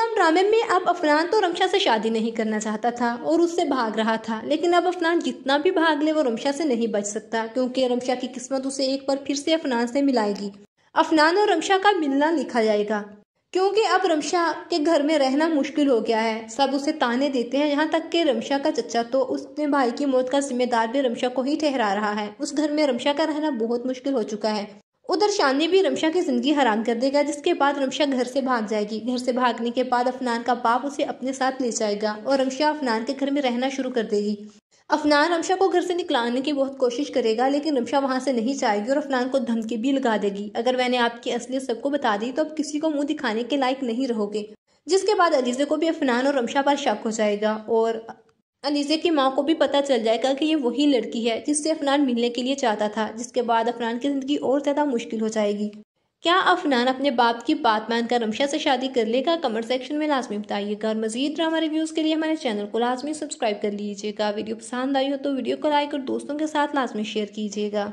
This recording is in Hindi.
निज़ाम ड्रामे में अब अफनान तो रमशा से शादी नहीं करना चाहता था और उससे भाग रहा था लेकिन अब अफनान जितना भी भाग ले वो रमशा से नहीं बच सकता क्योंकि रमशा की किस्मत उसे एक बार फिर से अफनान से मिलाएगी अफनान और रमशा का मिलना लिखा जाएगा क्योंकि अब रमशा के घर में रहना मुश्किल हो गया है सब उसे ताने देते हैं यहाँ तक कि रमशा का चचा तो उसने भाई की मौत का जिम्मेदार भी रमशा को ही ठहरा रहा है उस घर में रमशा का रहना बहुत मुश्किल हो चुका है उधर शानी भी रमशा की ज़िंदगी हराम कर देगा जिसके बाद रमशा घर से भाग जाएगी घर से भागने के बाद अफनान का बाप उसे अपने साथ ले जाएगा और रमशा अफनान के घर में रहना शुरू कर देगी अफनान रमशा को घर से निकलाने की बहुत कोशिश करेगा लेकिन रमशा वहाँ से नहीं जाएगी और अफनान को धमकी भी लगा देगी अगर मैंने आपकी असलियत सबको बता दी तो अब किसी को मुंह दिखाने के लायक नहीं रहोगे जिसके बाद अलीजे को भी अफनान और रमशा पर शक हो जाएगा और अनीजे की माँ को भी पता चल जाएगा कि ये वही लड़की है जिससे अफनान मिलने के लिए चाहता था जिसके बाद अफनान की ज़िंदगी और ज़्यादा मुश्किल हो जाएगी क्या अफनान अपने बाप की बात मानकर रमशा से शादी कर लेगा कमेंट सेक्शन में लाजमी बताइएगा और मजीद ड्रामा रिव्यूज़ के लिए हमारे चैनल को लाजमी सब्सक्राइब कर लीजिएगा वीडियो पसंद आई हो तो वीडियो को लाइक और दोस्तों के साथ लाजमी शेयर कीजिएगा